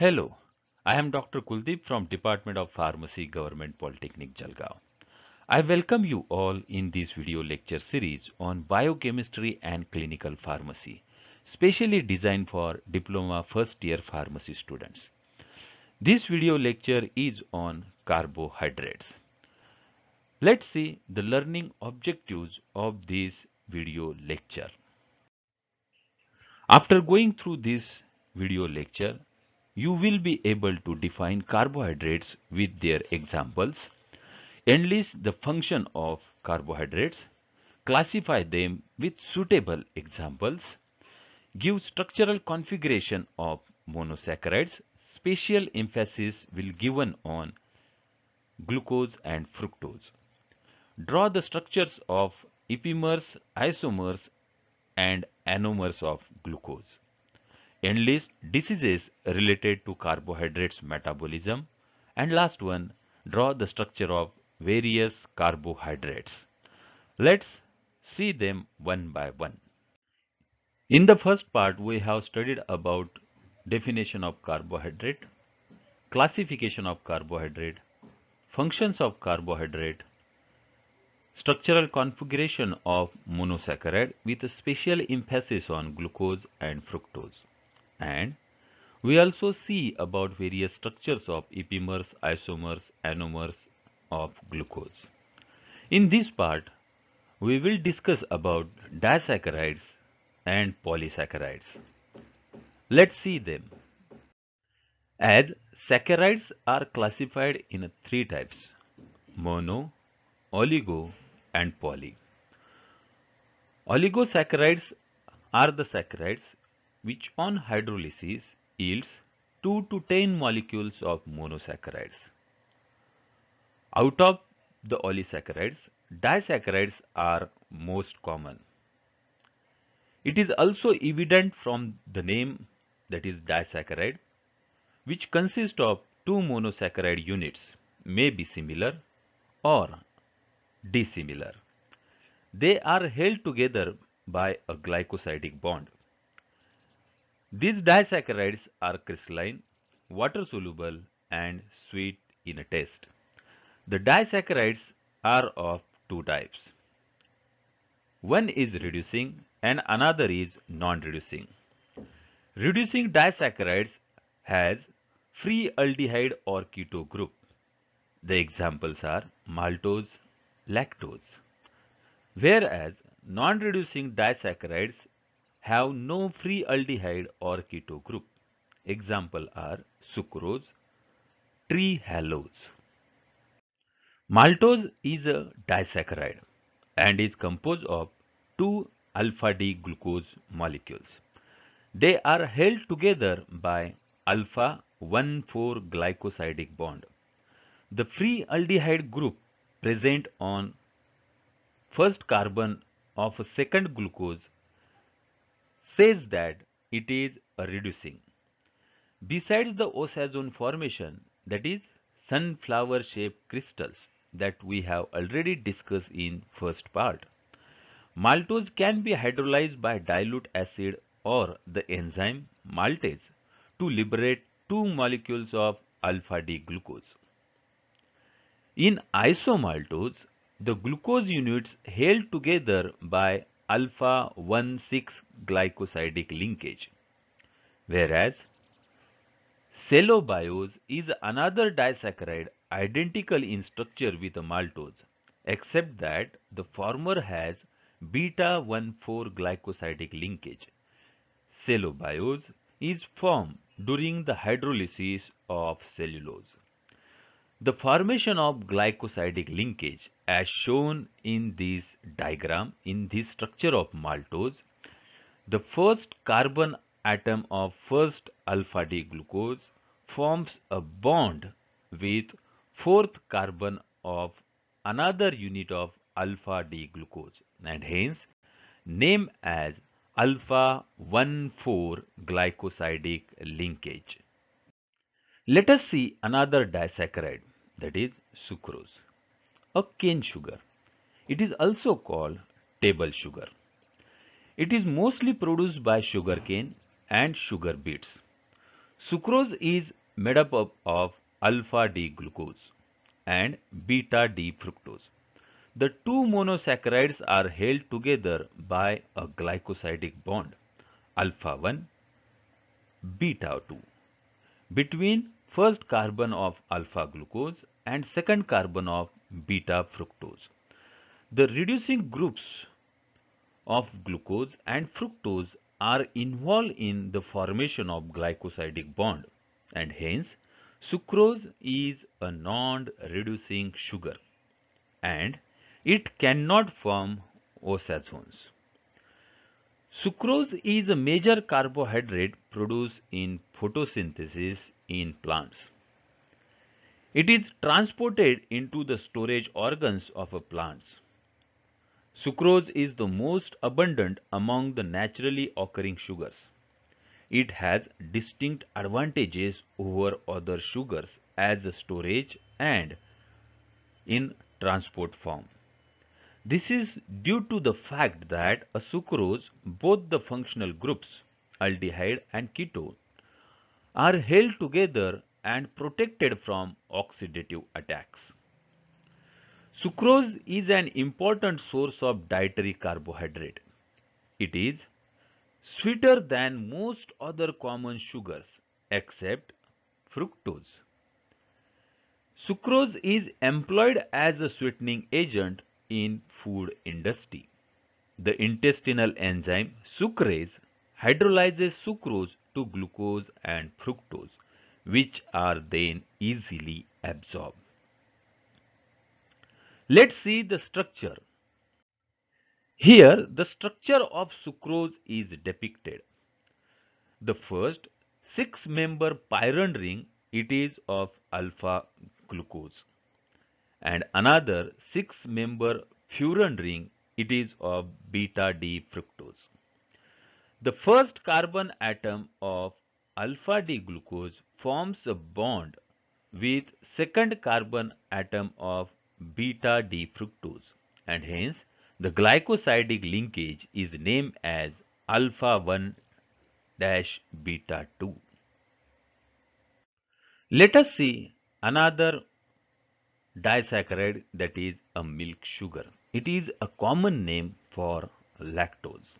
Hello, I am Dr. Kuldeep from Department of Pharmacy, Government Polytechnic Jalgaon. I welcome you all in this video lecture series on biochemistry and clinical pharmacy, specially designed for diploma first year pharmacy students. This video lecture is on carbohydrates. Let's see the learning objectives of this video lecture. After going through this video lecture, you will be able to define carbohydrates with their examples, enlist the function of carbohydrates, classify them with suitable examples, give structural configuration of monosaccharides, special emphasis will given on glucose and fructose. Draw the structures of epimers, isomers and anomers of glucose endless diseases related to carbohydrates metabolism, and last one, draw the structure of various carbohydrates. Let's see them one by one. In the first part, we have studied about definition of carbohydrate, classification of carbohydrate, functions of carbohydrate, structural configuration of monosaccharide with a special emphasis on glucose and fructose and we also see about various structures of epimers, isomers, anomers of glucose. In this part, we will discuss about disaccharides and polysaccharides. Let's see them. As saccharides are classified in three types, mono, oligo and poly. Oligosaccharides are the saccharides which on hydrolysis yields 2 to 10 molecules of monosaccharides. Out of the oligosaccharides, disaccharides are most common. It is also evident from the name that is disaccharide which consists of two monosaccharide units may be similar or dissimilar. They are held together by a glycosidic bond. These disaccharides are crystalline, water soluble and sweet in a taste. The disaccharides are of two types. One is reducing and another is non-reducing. Reducing disaccharides has free aldehyde or keto group. The examples are maltose, lactose. Whereas non-reducing disaccharides have no free aldehyde or keto group. Example are sucrose, tree halose. Maltose is a disaccharide and is composed of two alpha-D glucose molecules. They are held together by alpha-1,4 glycosidic bond. The free aldehyde group present on first carbon of a second glucose says that it is reducing. Besides the Osazone formation, that is sunflower shaped crystals that we have already discussed in first part. Maltose can be hydrolyzed by dilute acid or the enzyme maltase to liberate two molecules of alpha-D glucose. In isomaltose, the glucose units held together by alpha 1,6 glycosidic linkage. Whereas cellobiose is another disaccharide identical in structure with maltose except that the former has beta 1,4 glycosidic linkage. Cellobiose is formed during the hydrolysis of cellulose. The formation of glycosidic linkage as shown in this diagram in this structure of maltose, the first carbon atom of first alpha-D glucose forms a bond with fourth carbon of another unit of alpha-D glucose and hence named as alpha 1,4 glycosidic linkage. Let us see another disaccharide that is sucrose a cane sugar. It is also called table sugar. It is mostly produced by sugarcane and sugar beets. Sucrose is made up of, of alpha-D glucose and beta-D fructose. The two monosaccharides are held together by a glycosidic bond alpha 1 beta 2 between first carbon of alpha glucose and second carbon of beta fructose. The reducing groups of glucose and fructose are involved in the formation of glycosidic bond and hence sucrose is a non-reducing sugar and it cannot form osazones. Sucrose is a major carbohydrate produced in photosynthesis in plants. It is transported into the storage organs of a Sucrose is the most abundant among the naturally occurring sugars. It has distinct advantages over other sugars as a storage and in transport form. This is due to the fact that a sucrose, both the functional groups, aldehyde and ketone, are held together and protected from oxidative attacks. Sucrose is an important source of dietary carbohydrate. It is sweeter than most other common sugars except fructose. Sucrose is employed as a sweetening agent in food industry. The intestinal enzyme sucrase hydrolyzes sucrose to glucose and fructose, which are then easily absorbed. Let's see the structure. Here, the structure of sucrose is depicted. The first six-member pyran ring, it is of alpha glucose and another 6-member furan ring, it is of beta-D fructose. The first carbon atom of alpha-D glucose forms a bond with second carbon atom of beta-D fructose and hence the glycosidic linkage is named as alpha 1 dash beta 2. Let us see another disaccharide that is a milk sugar. It is a common name for lactose.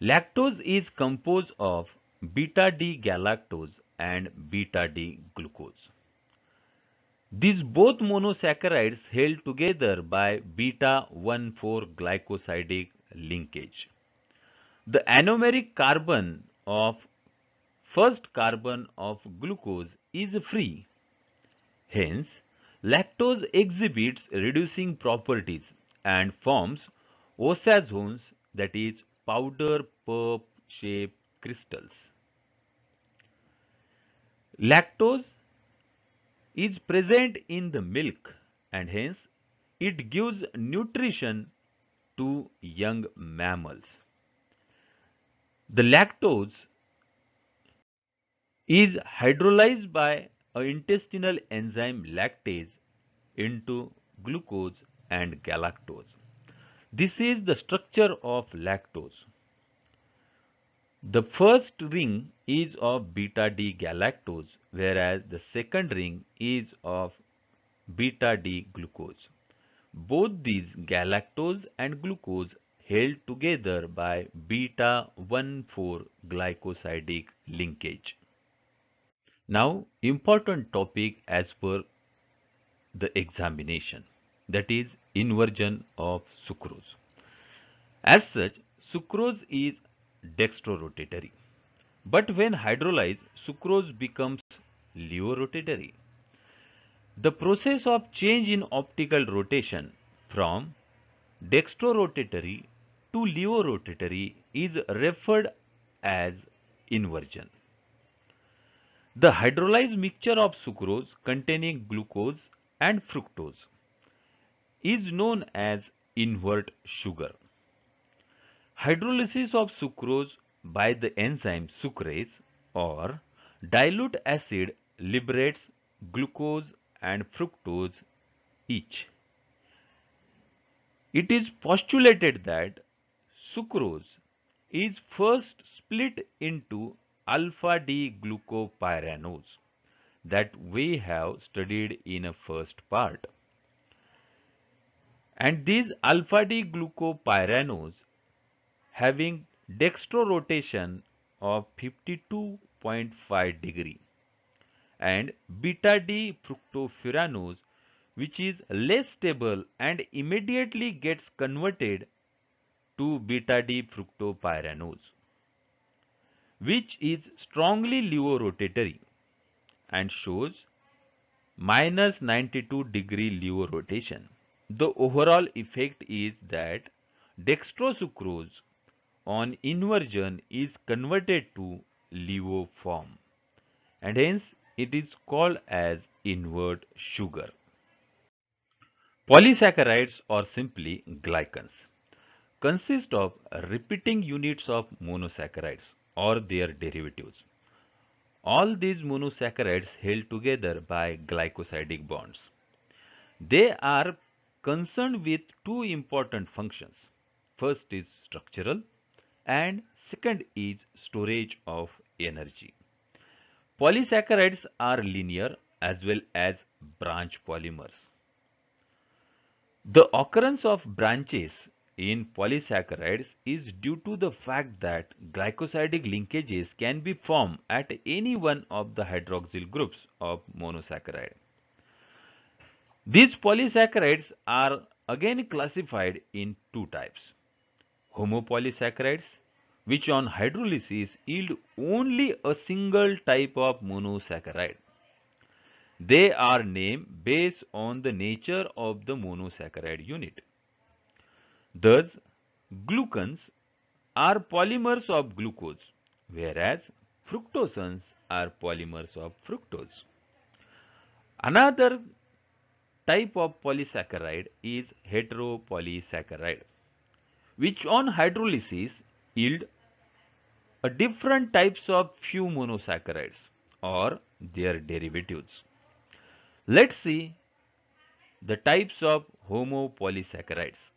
Lactose is composed of beta-D galactose and beta-D glucose. These both monosaccharides held together by beta-1,4 glycosidic linkage. The anomeric carbon of first carbon of glucose is free. Hence, Lactose exhibits reducing properties and forms osazones that is powder pulp shape crystals. Lactose is present in the milk and hence it gives nutrition to young mammals. The lactose is hydrolyzed by an intestinal enzyme lactase into glucose and galactose. This is the structure of lactose. The first ring is of beta D galactose whereas the second ring is of beta D glucose. Both these galactose and glucose held together by beta 1,4 glycosidic linkage. Now, important topic as per the examination that is inversion of sucrose. As such, sucrose is dextrorotatory. But when hydrolyzed, sucrose becomes levorotatory. The process of change in optical rotation from dextrorotatory to levorotatory is referred as inversion. The hydrolyzed mixture of sucrose containing glucose and fructose is known as invert sugar. Hydrolysis of sucrose by the enzyme sucrase or dilute acid liberates glucose and fructose each. It is postulated that sucrose is first split into alpha D glucopyranose that we have studied in a first part. And these alpha D glucopyranose having dextrorotation of 52.5 degree and beta D fructofuranose which is less stable and immediately gets converted to beta D fructopyranose which is strongly levorotatory and shows minus 92 degree rotation. The overall effect is that dextrosucrose on inversion is converted to form, and hence it is called as invert sugar. Polysaccharides or simply glycans consist of repeating units of monosaccharides or their derivatives. All these monosaccharides held together by glycosidic bonds. They are concerned with two important functions. First is structural and second is storage of energy. Polysaccharides are linear as well as branch polymers. The occurrence of branches in polysaccharides is due to the fact that glycosidic linkages can be formed at any one of the hydroxyl groups of monosaccharide. These polysaccharides are again classified in two types. Homopolysaccharides which on hydrolysis yield only a single type of monosaccharide. They are named based on the nature of the monosaccharide unit. Thus, glucans are polymers of glucose, whereas fructosans are polymers of fructose. Another type of polysaccharide is heteropolysaccharide, which on hydrolysis yield a different types of few monosaccharides or their derivatives. Let's see the types of homopolysaccharides.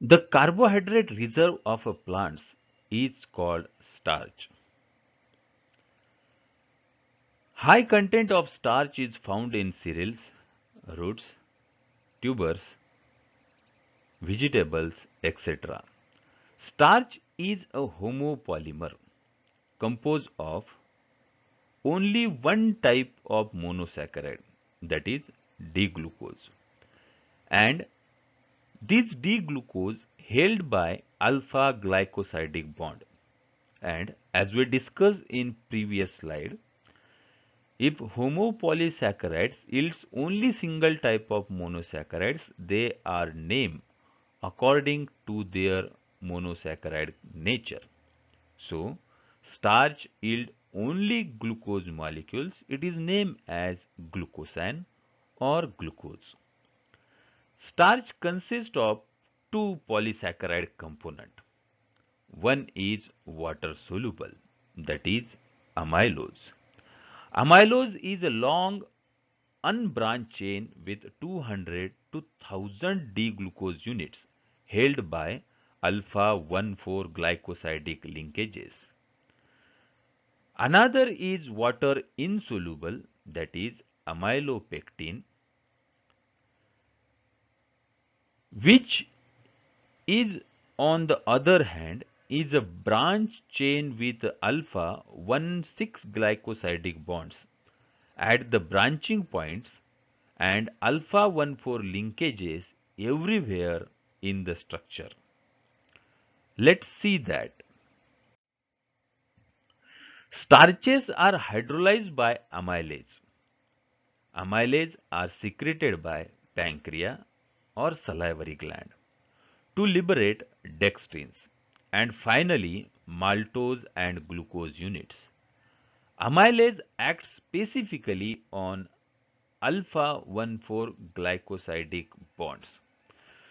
The carbohydrate reserve of a plant is called starch. High content of starch is found in cereals, roots, tubers, vegetables, etc. Starch is a homopolymer composed of only one type of monosaccharide that is D-glucose and this D-glucose held by alpha-glycosidic bond. And as we discussed in previous slide, if homopolysaccharides yields only single type of monosaccharides, they are named according to their monosaccharide nature. So, starch yield only glucose molecules, it is named as glucosan or glucose. Starch consists of two polysaccharide component. One is water soluble that is amylose. Amylose is a long unbranched chain with 200 to 1000 D glucose units held by alpha 1,4 glycosidic linkages. Another is water insoluble that is amylopectin which is on the other hand is a branch chain with alpha 1,6 glycosidic bonds at the branching points and alpha 1,4 linkages everywhere in the structure. Let's see that. Starches are hydrolyzed by amylase. Amylase are secreted by pancreas or salivary gland to liberate dextrins and finally maltose and glucose units. Amylase acts specifically on alpha-1,4 glycosidic bonds.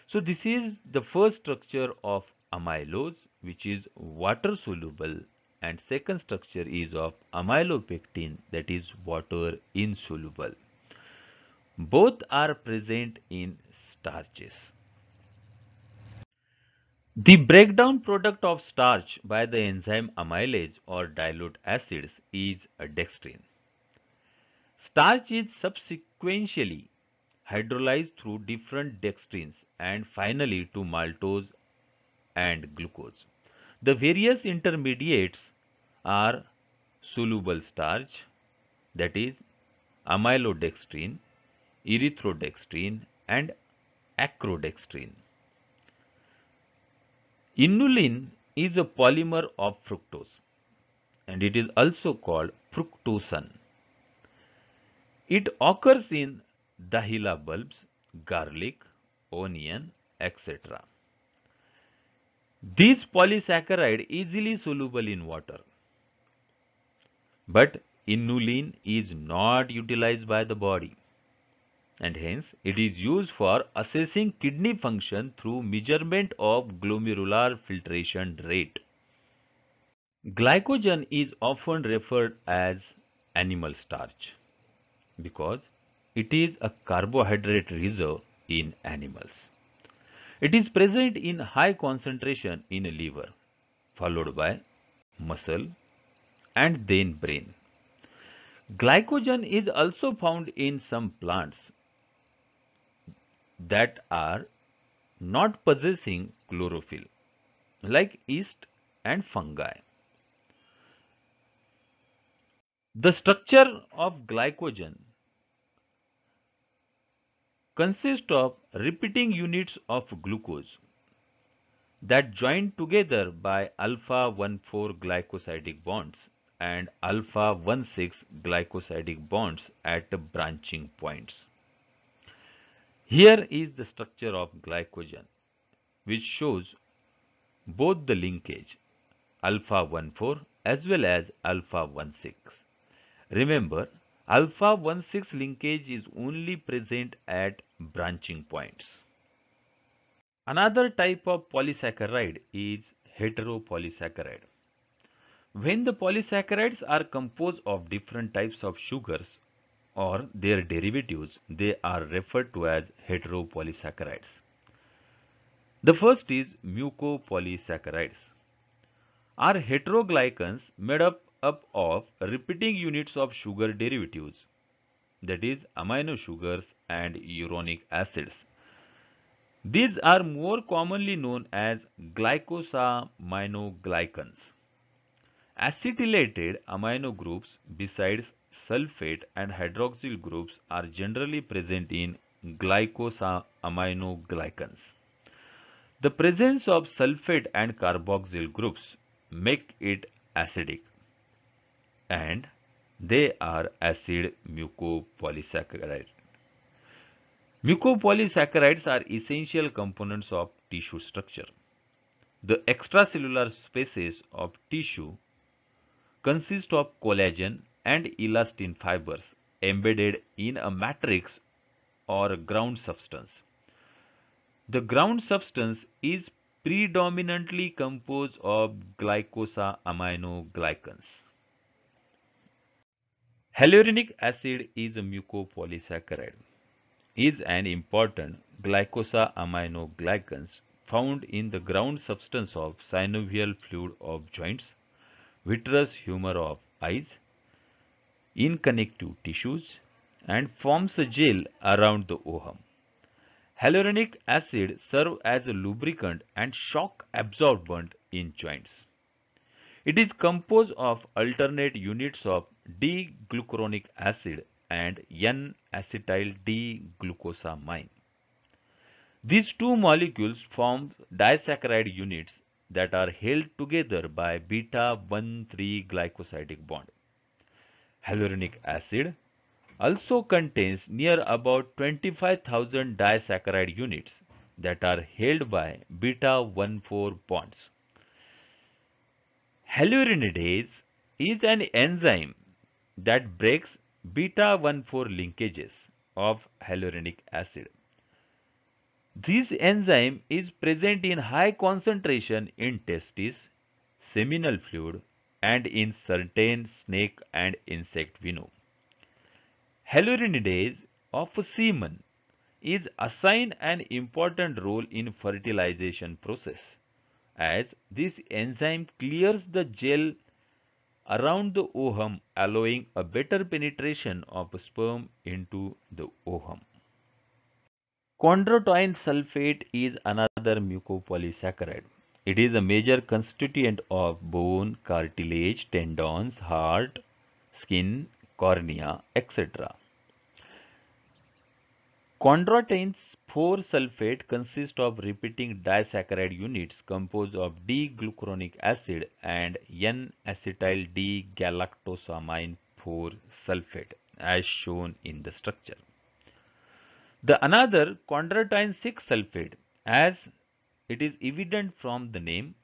So this is the first structure of amylose which is water soluble and second structure is of amylopectin that is water insoluble. Both are present in starches. The breakdown product of starch by the enzyme amylase or dilute acids is dextrin. Starch is subsequently hydrolyzed through different dextrins and finally to maltose and glucose. The various intermediates are soluble starch that is amylodextrin, erythrodextrin and acrodextrin. Inulin is a polymer of fructose and it is also called fructosan. It occurs in dahila bulbs, garlic, onion, etc. This polysaccharide easily soluble in water. But inulin is not utilized by the body and hence it is used for assessing kidney function through measurement of glomerular filtration rate. Glycogen is often referred as animal starch because it is a carbohydrate reserve in animals. It is present in high concentration in liver followed by muscle and then brain. Glycogen is also found in some plants that are not possessing chlorophyll like yeast and fungi. The structure of glycogen consists of repeating units of glucose that join together by alpha-1,4 glycosidic bonds and alpha-1,6 glycosidic bonds at branching points. Here is the structure of glycogen, which shows both the linkage alpha-1,4 as well as alpha-1,6. Remember, alpha-1,6 linkage is only present at branching points. Another type of polysaccharide is heteropolysaccharide. When the polysaccharides are composed of different types of sugars or their derivatives, they are referred to as heteropolysaccharides. The first is mucopolysaccharides. Are heteroglycans made up, up of repeating units of sugar derivatives, that is amino sugars and uronic acids. These are more commonly known as glycosaminoglycans. Acetylated amino groups besides sulfate and hydroxyl groups are generally present in glycosaminoglycans. The presence of sulfate and carboxyl groups make it acidic and they are acid mucopolysaccharides. Mucopolysaccharides are essential components of tissue structure. The extracellular spaces of tissue consist of collagen and elastin fibers embedded in a matrix or ground substance. The ground substance is predominantly composed of glycosaminoglycans. Hyaluronic acid is a mucopolysaccharide. is an important glycosaminoglycans found in the ground substance of synovial fluid of joints, vitreous humor of eyes, in connective tissues and forms a gel around the ovum. Hyaluronic acid serves as a lubricant and shock absorbent in joints. It is composed of alternate units of D-glucuronic acid and N-acetyl-D-glucosamine. These two molecules form disaccharide units that are held together by beta-1,3 glycosidic bond hyaluronic acid also contains near about 25,000 disaccharide units that are held by beta-1,4 bonds. Hyaluronidase is an enzyme that breaks beta-1,4 linkages of hyaluronic acid. This enzyme is present in high concentration in testes, seminal fluid, and in certain snake and insect venom. Halurinidae of semen is assigned an important role in fertilization process as this enzyme clears the gel around the ohum, allowing a better penetration of sperm into the ohum. Chondroitin sulfate is another mucopolysaccharide it is a major constituent of bone, cartilage, tendons, heart, skin, cornea, etc. Chondroitin's 4-sulfate consists of repeating disaccharide units composed of D-glucuronic acid and N-acetyl D-galactosamine 4-sulfate as shown in the structure. The another chondroitin 6-sulfate as it is evident from the name.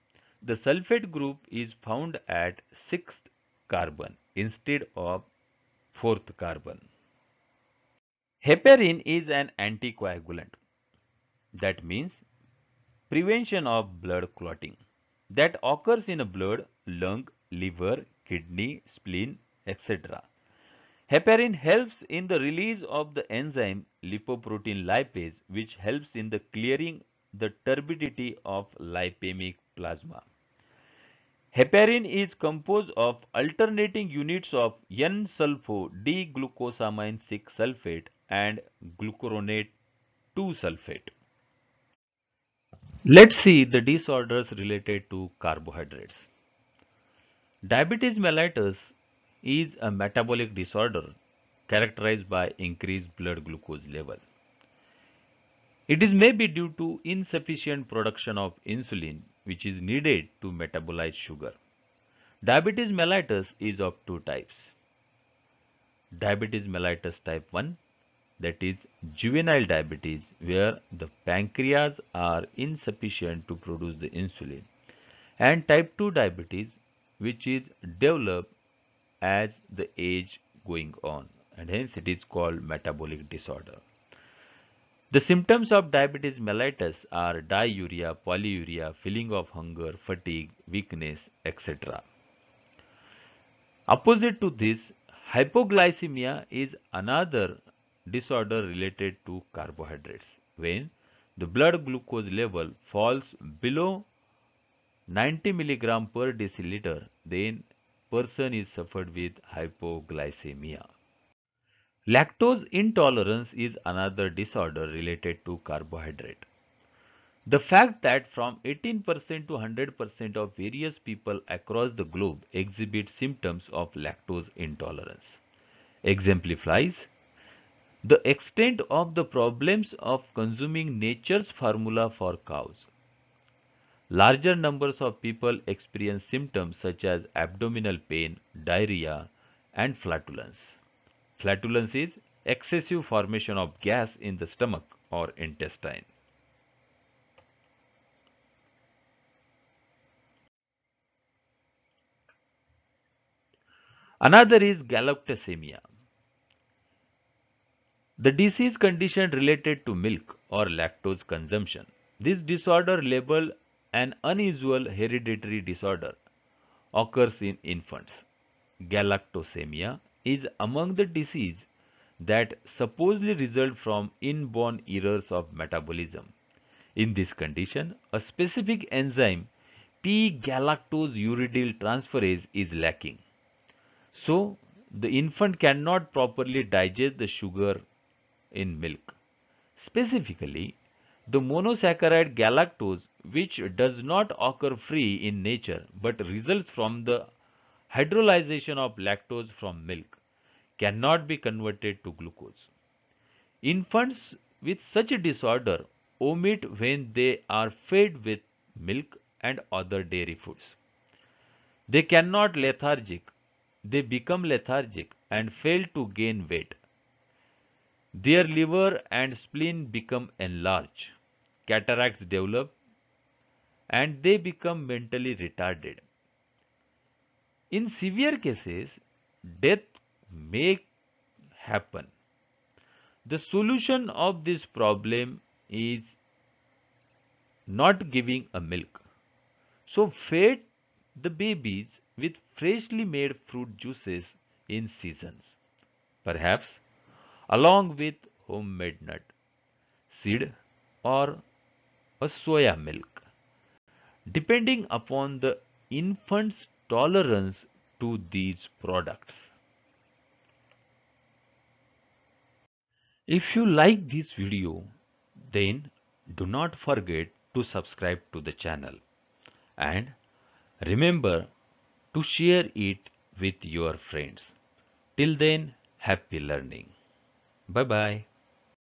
The sulfate group is found at 6th carbon instead of 4th carbon. Heparin is an anticoagulant. That means prevention of blood clotting that occurs in blood, lung, liver, kidney, spleen, etc. Heparin helps in the release of the enzyme lipoprotein lipase which helps in the clearing the turbidity of lipemic plasma. Heparin is composed of alternating units of N-sulfo-D-glucosamine 6 sulfate and glucuronate 2 sulfate. Let's see the disorders related to carbohydrates. Diabetes mellitus is a metabolic disorder characterized by increased blood glucose level. It is maybe due to insufficient production of insulin which is needed to metabolize sugar. Diabetes mellitus is of two types. Diabetes mellitus type 1 that is juvenile diabetes where the pancreas are insufficient to produce the insulin and type 2 diabetes which is developed as the age going on and hence it is called metabolic disorder. The symptoms of diabetes mellitus are diarrhea, polyuria, feeling of hunger, fatigue, weakness, etc. Opposite to this, hypoglycemia is another disorder related to carbohydrates. When the blood glucose level falls below 90 mg per deciliter, then person is suffered with hypoglycemia. Lactose intolerance is another disorder related to carbohydrate. The fact that from 18% to 100% of various people across the globe exhibit symptoms of lactose intolerance exemplifies the extent of the problems of consuming nature's formula for cows. Larger numbers of people experience symptoms such as abdominal pain, diarrhea, and flatulence. Flatulence is excessive formation of gas in the stomach or intestine. Another is galactosemia. The disease condition related to milk or lactose consumption. This disorder labeled an unusual hereditary disorder occurs in infants. Galactosemia is among the disease that supposedly result from inborn errors of metabolism. In this condition, a specific enzyme P-galactose-uridyl transferase is lacking. So, the infant cannot properly digest the sugar in milk. Specifically, the monosaccharide galactose which does not occur free in nature but results from the hydrolyzation of lactose from milk cannot be converted to glucose. Infants with such a disorder omit when they are fed with milk and other dairy foods. They cannot lethargic. They become lethargic and fail to gain weight. Their liver and spleen become enlarged. Cataracts develop and they become mentally retarded. In severe cases, death may happen. The solution of this problem is not giving a milk. So feed the babies with freshly made fruit juices in seasons, perhaps along with homemade nut, seed or a soya milk, depending upon the infant's tolerance to these products. If you like this video, then do not forget to subscribe to the channel and remember to share it with your friends. Till then, happy learning. Bye-bye.